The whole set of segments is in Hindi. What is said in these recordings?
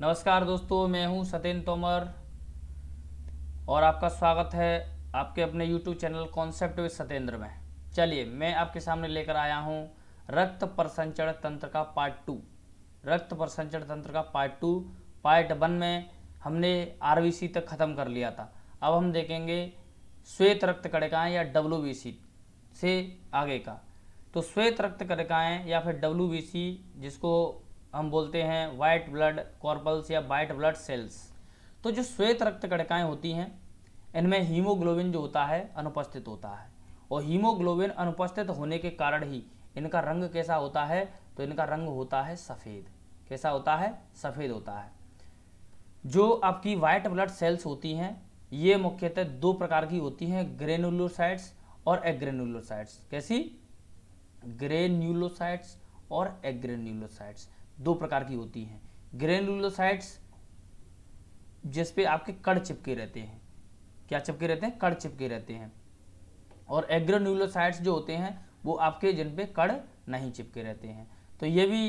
नमस्कार दोस्तों मैं हूं सत्येंद्र तोमर और आपका स्वागत है आपके अपने YouTube channel concept with Satendra में चलिए मैं आपके सामने लेकर आया हूं रक्त प्रसंचरण तंत्र का पार्ट टू रक्त प्रसंचरण तंत्र का पार्ट टू पार्ट वन में हमने आर तक ख़त्म कर लिया था अब हम देखेंगे श्वेत रक्त कड़िकाएँ या डब्ल्यू से आगे का तो श्वेत रक्त कड़िकाएँ या फिर डब्ल्यू जिसको हम बोलते हैं वाइट ब्लड कॉर्पल्स या वाइट ब्लड सेल्स तो जो श्वेत रक्त कणिकाएँ होती हैं इनमें हीमोग्लोबिन जो होता है अनुपस्थित होता है और हीमोग्लोबिन अनुपस्थित होने के कारण ही इनका रंग कैसा होता है तो इनका रंग होता है सफ़ेद कैसा होता है सफ़ेद होता है जो आपकी वाइट ब्लड सेल्स होती हैं ये मुख्यतः दो प्रकार की होती हैं ग्रेनुलोसाइट्स और एग्रेनुलोसाइट्स कैसी ग्रेन्यूलोसाइट्स और एग्रेन्यूलोसाइट्स दो प्रकार की होती हैं ग्रेनुलोसाइट्स जिस पे आपके कड़ चिपके रहते हैं क्या चिपके रहते हैं कड़ चिपके रहते हैं और एग्रोन्यूलोसाइट्स जो होते हैं वो आपके जिन पे कड़ नहीं चिपके रहते हैं तो ये भी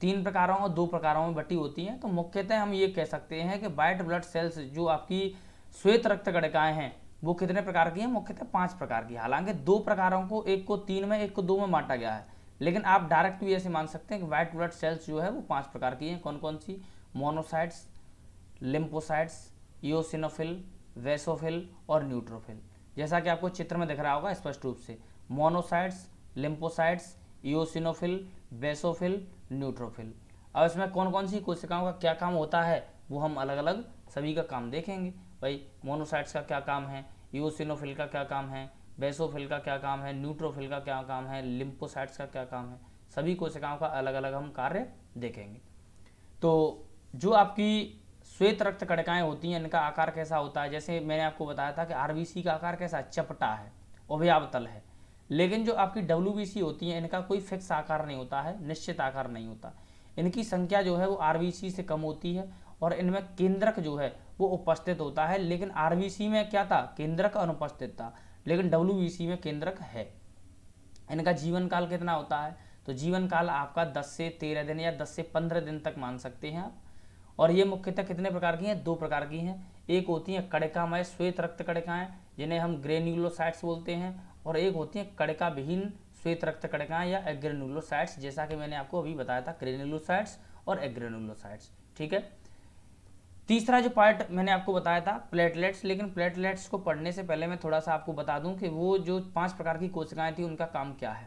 तीन प्रकारों और दो प्रकारों में बटी होती हैं तो मुख्यतः हम ये कह सकते हैं कि वाइट ब्लड सेल्स जो आपकी श्वेत रक्त गणिकाएँ हैं वो कितने प्रकार की हैं मुख्यतः पाँच प्रकार की हालांकि दो प्रकारों को एक को तीन में एक को दो में बांटा गया है लेकिन आप डायरेक्ट तो भी ऐसे मान सकते हैं कि व्हाइट ब्लड सेल्स जो है वो पांच प्रकार की हैं कौन कौन सी मोनोसाइट्स लिम्पोसाइट्स योसिनोफिल वेसोफिल और न्यूट्रोफिल जैसा कि आपको चित्र में दिख रहा होगा स्पष्ट रूप से monocytes lymphocytes eosinophil basophil neutrophil अब इसमें कौन कौन सी कोशिकाओं का क्या काम होता है वो हम अलग अलग सभी का काम देखेंगे भाई मोनोसाइट्स का क्या काम है ईओसिनोफिल का क्या काम है बेसोफिल का क्या काम है न्यूट्रोफिल का क्या काम है लिम्पोसाइट्स का क्या काम है सभी कोशिकाओं का अलग अलग हम कार्य देखेंगे तो जो आपकी श्वेत रक्त कड़काएँ होती हैं इनका आकार कैसा होता है जैसे मैंने आपको बताया था कि आरबीसी का आकार कैसा चपटा है अभियावतल है लेकिन जो आपकी डब्ल्यू होती है इनका कोई फिक्स आकार नहीं होता है निश्चित आकार नहीं होता इनकी संख्या जो है वो आर से कम होती है और इनमें केंद्रक जो है वो उपस्थित होता है लेकिन आर में क्या था केंद्रक अनुपस्थित था लेकिन डब्ल्यू में केंद्रक है इनका जीवन काल कितना होता है तो जीवन काल आपका 10 से 13 दिन या 10 से 15 दिन तक मान सकते हैं आप और ये मुख्यतः कितने प्रकार की हैं दो प्रकार की हैं एक होती हैं मय श्वेत रक्त कड़काएँ जिन्हें हम ग्रेन्यूलोसाइट्स बोलते हैं और एक होती हैं कड़का विहीन श्वेत रक्त कड़काएँ या एग्रेनुलोसाइट्स जैसा कि मैंने आपको अभी बताया था ग्रेन्यूलोसाइट्स और एग्रेनुलोसाइट्स ठीक है तीसरा जो पार्ट मैंने आपको बताया था प्लेटलेट्स लेकिन प्लेटलेट्स को पढ़ने से पहले मैं थोड़ा सा आपको बता दूं कि वो जो पांच प्रकार की कोशिकाएं थी उनका काम क्या है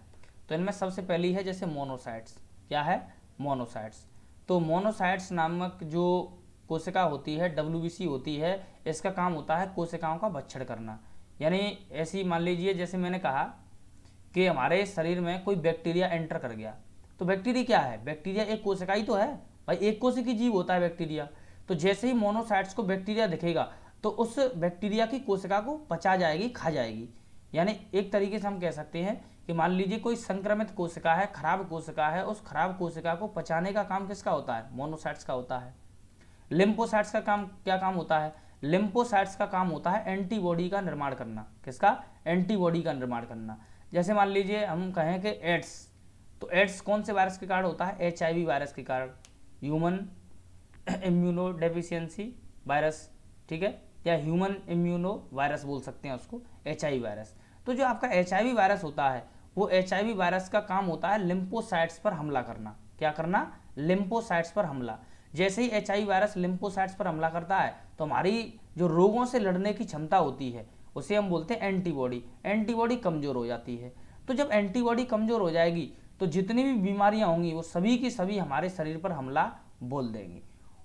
तो इनमें सबसे पहली है जैसे मोनोसाइट्स क्या है मोनोसाइट्स तो मोनोसाइट्स नामक जो कोशिका होती है डब्ल्यू होती है इसका काम होता है कोशिकाओं का भक्षण करना यानी ऐसी मान लीजिए जैसे मैंने कहा कि हमारे शरीर में कोई बैक्टीरिया एंटर कर गया तो बैक्टीरिया क्या है बैक्टीरिया एक कोशिका ही तो है भाई एक कोशिकी जीव होता है बैक्टीरिया तो जैसे ही मोनोसाइट्स को बैक्टीरिया दिखेगा तो उस बैक्टीरिया की कोशिका को पचा जाएगी खा जाएगी यानी एक तरीके से हम कह सकते हैं कि मान लीजिए कोई संक्रमित कोशिका है खराब कोशिका है उस खराब कोशिका को पचाने का काम किसका होता है मोनोसाइट्स का होता है लिम्पोसाइट्स का काम क्या काम होता है लिम्पोसाइट्स का काम होता है एंटीबॉडी का निर्माण करना किसका एंटीबॉडी का निर्माण करना जैसे मान लीजिए हम कहें कि एड्स तो एड्स कौन से वायरस के कारण होता है एच वायरस के कारण ह्यूमन इम्यूनो डेफिशियंसी वायरस ठीक है या ह्यूमन इम्यूनो वायरस बोल सकते हैं उसको एच वायरस तो जो आपका एच वायरस होता है वो एच वायरस का काम होता है लिम्पोसाइट्स पर हमला करना क्या करना लिम्पोसाइट्स पर हमला जैसे ही एच वायरस लिम्पोसाइट्स पर हमला करता है तो हमारी जो रोगों से लड़ने की क्षमता होती है उसे हम बोलते हैं एंटीबॉडी एंटीबॉडी कमज़ोर हो जाती है तो जब एंटीबॉडी कमज़ोर हो जाएगी तो जितनी भी बीमारियां होंगी वो सभी की सभी हमारे शरीर पर हमला बोल देंगी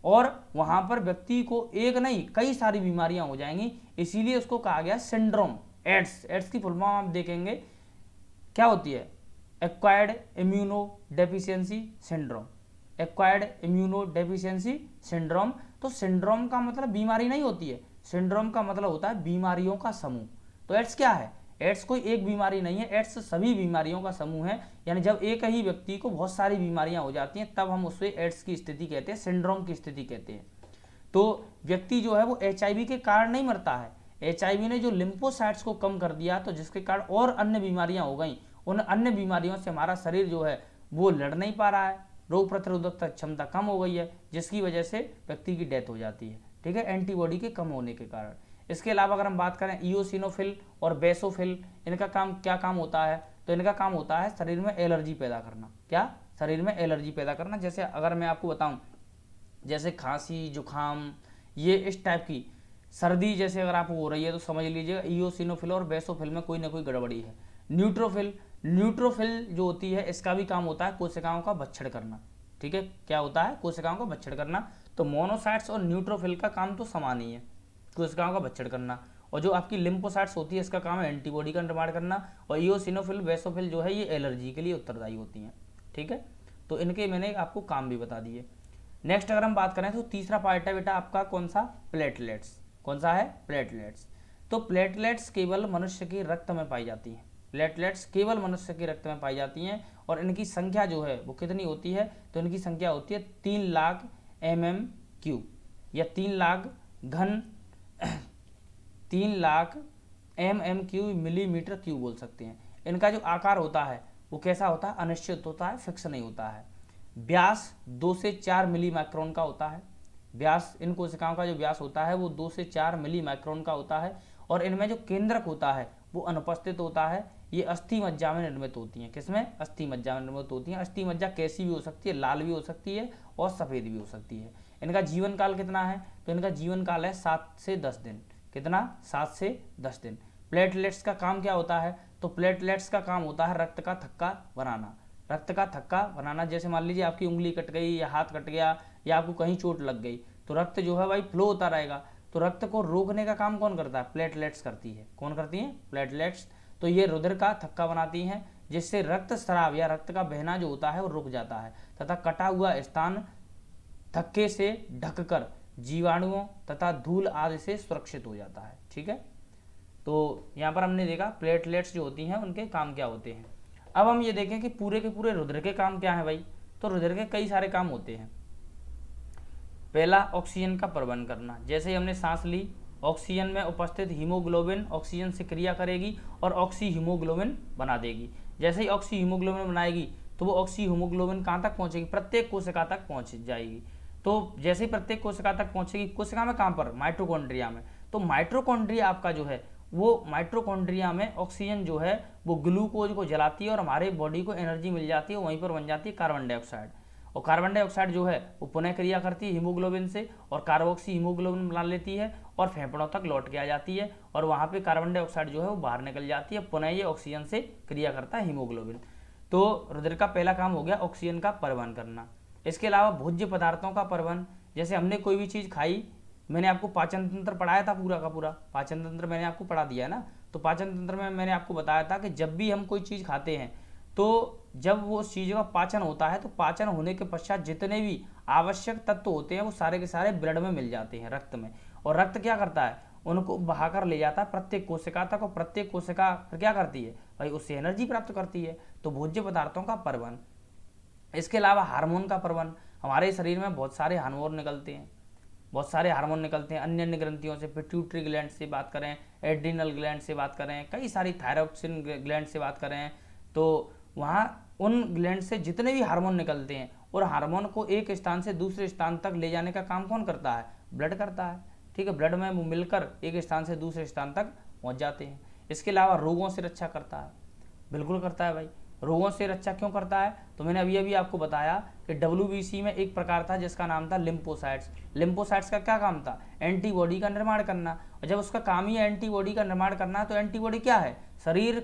और वहां पर व्यक्ति को एक नहीं कई सारी बीमारियां हो जाएंगी इसीलिए उसको कहा गया सिंड्रोम एड्स एड्स की फुल फॉर्म आप देखेंगे क्या होती है acquired immunodeficiency syndrome acquired immunodeficiency syndrome तो सिंड्रोम का मतलब बीमारी नहीं होती है सिंड्रोम का मतलब होता है बीमारियों का समूह तो एड्स क्या है एड्स कोई एक बीमारी नहीं है एड्स सभी बीमारियों का समूह है यानी जब एक ही व्यक्ति को बहुत सारी बीमारियां हो जाती हैं तब हम उसे एड्स की स्थिति कहते हैं सिंड्रोम की स्थिति कहते हैं तो व्यक्ति जो है वो एच के कारण नहीं मरता है एच ने जो लिम्फोसाइट्स को कम कर दिया तो जिसके कारण और अन्य बीमारियां हो गई उन अन्य बीमारियों से हमारा शरीर जो है वो लड़ नहीं पा रहा है रोग प्रतिरोधक क्षमता कम हो गई है जिसकी वजह से व्यक्ति की डेथ हो जाती है ठीक है एंटीबॉडी के कम होने के कारण इसके अलावा अगर हम बात करें ईओसिनोफिल और बेसोफिल इनका काम क्या काम होता है तो इनका काम होता है शरीर में एलर्जी पैदा करना क्या शरीर में एलर्जी पैदा करना जैसे अगर मैं आपको बताऊं जैसे खांसी जुखाम ये इस टाइप की सर्दी जैसे अगर आपको हो रही है तो समझ लीजिएगा ईओसिनोफिल और बेसोफिल में कोई ना कोई गड़बड़ी है न्यूट्रोफिल न्यूट्रोफिल जो होती है इसका भी काम होता है कोशिकाओं का बच्छड़ करना ठीक है क्या होता है कोशिकाओं का बच्छड़ करना तो मोनोसाइट्स और न्यूट्रोफिल का काम तो समान ही है कोशिकाओं तो का भक्षण करना और जो आपकी लिम्पोसाइट्स होती है इसका काम है एंटीबॉडी का निर्माण करना और ईओसिनोफिल वेसोफिल जो है ये एलर्जी के लिए उत्तरदायी होती हैं ठीक है तो इनके मैंने आपको काम भी बता दिए नेक्स्ट अगर हम बात करें तो तीसरा पार्ट है बेटा आपका कौन सा प्लेटलेट्स कौन सा है प्लेटलेट्स तो प्लेटलेट्स केवल मनुष्य के रक्त में पाई जाती हैं प्लेटलेट्स केवल मनुष्य के रक्त में पाई जाती हैं और इनकी संख्या जो है वो कितनी होती है तो इनकी संख्या होती है तीन लाख एम एम क्यू या तीन लाख घन तीन lakh M M cube millimetre cube बोल सकते हैं इनका जो आकार होता है वो कैसा होता है अनिश्चित होता है फिक्स नहीं होता है व्यास दो से चार मिली माइक्रोन का होता है व्यास इन कोशिकाओं का जो व्यास होता है वो दो से चार मिली माइक्रोन का होता है और इनमें जो केंद्रक होता है वो अनुपस्थित होता है ये अस्थि मज्जा में निर्मित होती हैं किसमें अस्थि मज्जा में निर्मित होती हैं अस्थि मज्जा कैसी भी हो सकती है लाल भी हो सकती है और सफ़ेद भी हो सकती है इनका जीवन काल कितना है तो इनका जीवन काल है सात से दस दिन कितना सात से दस दिन प्लेटलेट्स का काम क्या होता है तो प्लेटलेट्स का काम होता है रक्त का थक्का बनाना रक्त का थक्का बनाना जैसे मान लीजिए आपकी उंगली कट गई या हाथ कट गया या आपको कहीं चोट लग गई तो रक्त जो है भाई फ्लो होता रहेगा तो रक्त को रोकने का काम कौन करता है प्लेटलेट्स करती है कौन करती है प्लेटलेट्स तो ये रुधिर का थक्का बनाती हैं जिससे रक्त स्राव या रक्त का बहना जो होता है वो रुक जाता है तथा कटा हुआ स्थान धक्के से ढककर जीवाणुओं तथा धूल आदि से सुरक्षित हो जाता है ठीक है तो यहाँ पर हमने देखा प्लेटलेट्स जो होती हैं उनके काम क्या होते हैं अब हम ये देखें कि पूरे के पूरे रुद्र के काम क्या है भाई तो रुद्र के कई सारे काम होते हैं पहला ऑक्सीजन का प्रबंध करना जैसे ही हमने सांस ली ऑक्सीजन में उपस्थित हीमोग्लोबिन ऑक्सीजन से क्रिया करेगी और ऑक्सी हीमोग्लोबिन बना देगी जैसे ही ऑक्सी हीमोग्लोबिन बनाएगी तो वो ऑक्सी हीमोग्लोबिन कहाँ तक पहुँचेगी प्रत्येक कोशिका तक पहुँच जाएगी तो जैसे ही प्रत्येक कोशिका तक पहुंचेगी कोशिका में कहाँ पर माइट्रोकॉन्ड्रिया में तो माइट्रोकॉन्ड्रिया आपका जो है वो माइट्रोकॉन्ड्रिया में ऑक्सीजन जो है वो ग्लूकोज को जलाती है और हमारे बॉडी को एनर्जी मिल जाती है वहीं पर बन जाती है कार्बन डाइऑक्साइड और कार्बन डाइऑक्साइड जो है वो पुनः क्रिया करती है हीमोग्लोबिन से और कार्बोक्सी हीमोग्लोबिन बना लेती है और फेफड़ों तक लौट के आ जाती है और वहाँ पे कार्बन डाइऑक्साइड जो है वो बाहर निकल जाती है पुनः ये ऑक्सीजन से क्रिया करता है हीमोग्लोबिन तो रुद्र का पहला काम हो गया ऑक्सीजन का परिवहन करना इसके अलावा भोज्य पदार्थों का प्रबंध जैसे हमने कोई भी चीज़ खाई मैंने आपको पाचन तंत्र पढ़ाया था पूरा का पूरा पाचन तंत्र मैंने आपको पढ़ा दिया है ना तो पाचन तंत्र में मैंने आपको बताया था कि जब भी हम कोई चीज़ खाते हैं तो जब वो उस चीज़ का पाचन होता है तो पाचन होने के पश्चात जितने भी आवश्यक तत्व होते हैं वो सारे के सारे ब्लड में मिल जाते हैं रक्त में और रक्त क्या करता है उनको बहाकर ले जाता है प्रत्येक कोशिका तक और प्रत्येक कोशिका क्या करती है भाई उससे एनर्जी प्राप्त करती है तो भोज्य पदार्थों का प्रबंध इसके अलावा हार्मोन का प्रबंध हमारे शरीर में बहुत सारे हार्मोन निकलते हैं बहुत सारे हार्मोन निकलते हैं अन्य अन्य ग्रंथियों से पिट्यूटरी ग्लैंड से बात करें एड्रीनल ग्लैंड से बात करें कई सारी थायरोक्सिन ग्लैंड से बात करें तो वहाँ उन ग्लैंड से जितने भी हार्मोन निकलते हैं और हार्मोन को एक स्थान से दूसरे स्थान तक ले जाने का काम कौन करता है ब्लड करता है ठीक है ब्लड में वो मिलकर एक स्थान से दूसरे स्थान तक पहुँच जाते हैं इसके अलावा रोगों से रक्षा करता है बिल्कुल करता है भाई रोगों से रक्षा क्यों करता है तो मैंने अभी अभी आपको बताया कि डब्ल्यू में एक प्रकार था जिसका नाम था लिम्पोसाइट्स लिम्पोसाइट्स का क्या काम था एंटीबॉडी का निर्माण करना और जब उसका काम ही एंटीबॉडी का निर्माण करना तो एंटीबॉडी क्या है शरीर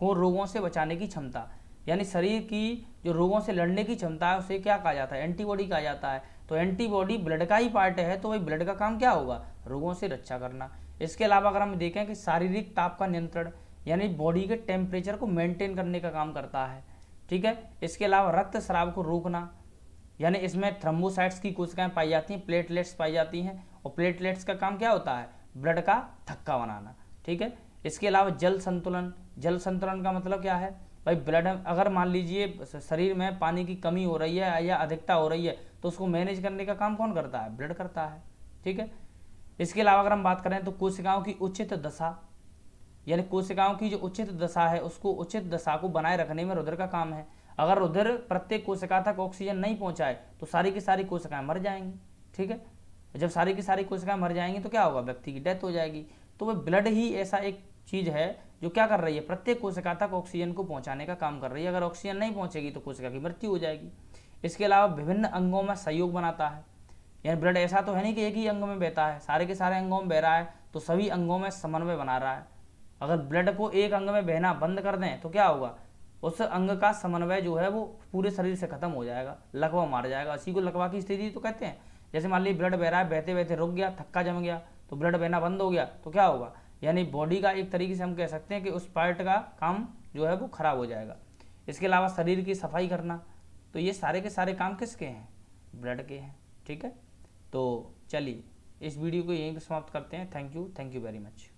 को रोगों से बचाने की क्षमता यानी शरीर की जो रोगों से लड़ने की क्षमता है उसे क्या कहा जाता है एंटीबॉडी कहा जाता है तो एंटीबॉडी ब्लड का ही पार्ट है तो वही ब्लड का काम क्या होगा रोगों से रक्षा करना इसके अलावा अगर हम देखें कि शारीरिक ताप का नियंत्रण यानी बॉडी के टेम्परेचर को मेंटेन करने का काम करता है ठीक है इसके अलावा रक्त श्राव को रोकना यानी इसमें थ्रम्बोसाइट्स की कोशिकाएं पाई जाती हैं प्लेटलेट्स पाई जाती हैं और प्लेटलेट्स का काम क्या होता है ब्लड का थक्का बनाना ठीक है इसके अलावा जल संतुलन जल संतुलन का मतलब क्या है भाई ब्लड अगर मान लीजिए शरीर में पानी की कमी हो रही है या अधिकता हो रही है तो उसको मैनेज करने का काम कौन करता है ब्लड करता है ठीक है इसके अलावा अगर हम बात करें तो कोशिकाओं की उचित दशा यानी कोशिकाओं की जो उचित दशा है उसको उचित दशा को बनाए रखने में रुद्र का काम है अगर रुद्र प्रत्येक कोशिका तक ऑक्सीजन नहीं पहुंचाए तो सारी की सारी कोशिकाएं मर जाएंगी ठीक है जब सारी की सारी कोशिकाएं मर जाएंगी तो क्या होगा व्यक्ति की डेथ हो जाएगी तो वह ब्लड ही ऐसा एक चीज़ है जो क्या कर रही है प्रत्येक कोशिका तक ऑक्सीजन को पहुंचाने का काम कर रही है अगर ऑक्सीजन नहीं पहुंचेगी तो कोशिका की मृत्यु हो जाएगी इसके अलावा विभिन्न अंगों में सहयोग बनाता है यानी ब्लड ऐसा तो है नहीं कि एक ही अंग में बहता है सारे के सारे अंगों में बह रहा है तो सभी अंगों में समन्वय बना रहा है अगर ब्लड को एक अंग में बहना बंद कर दें तो क्या होगा उस अंग का समन्वय जो है वो पूरे शरीर से खत्म हो जाएगा लकवा मार जाएगा इसी को लकवा की स्थिति तो कहते हैं जैसे मान लीजिए ब्लड बह रहा है बहते बहते रुक गया थक्का जम गया तो ब्लड बहना बंद हो गया तो क्या होगा यानी बॉडी का एक तरीके से हम कह सकते हैं कि उस पार्ट का काम जो है वो खराब हो जाएगा इसके अलावा शरीर की सफाई करना तो ये सारे के सारे काम किसके हैं ब्लड के हैं ठीक है तो चलिए इस वीडियो को यहीं पर समाप्त करते हैं thank you thank you very much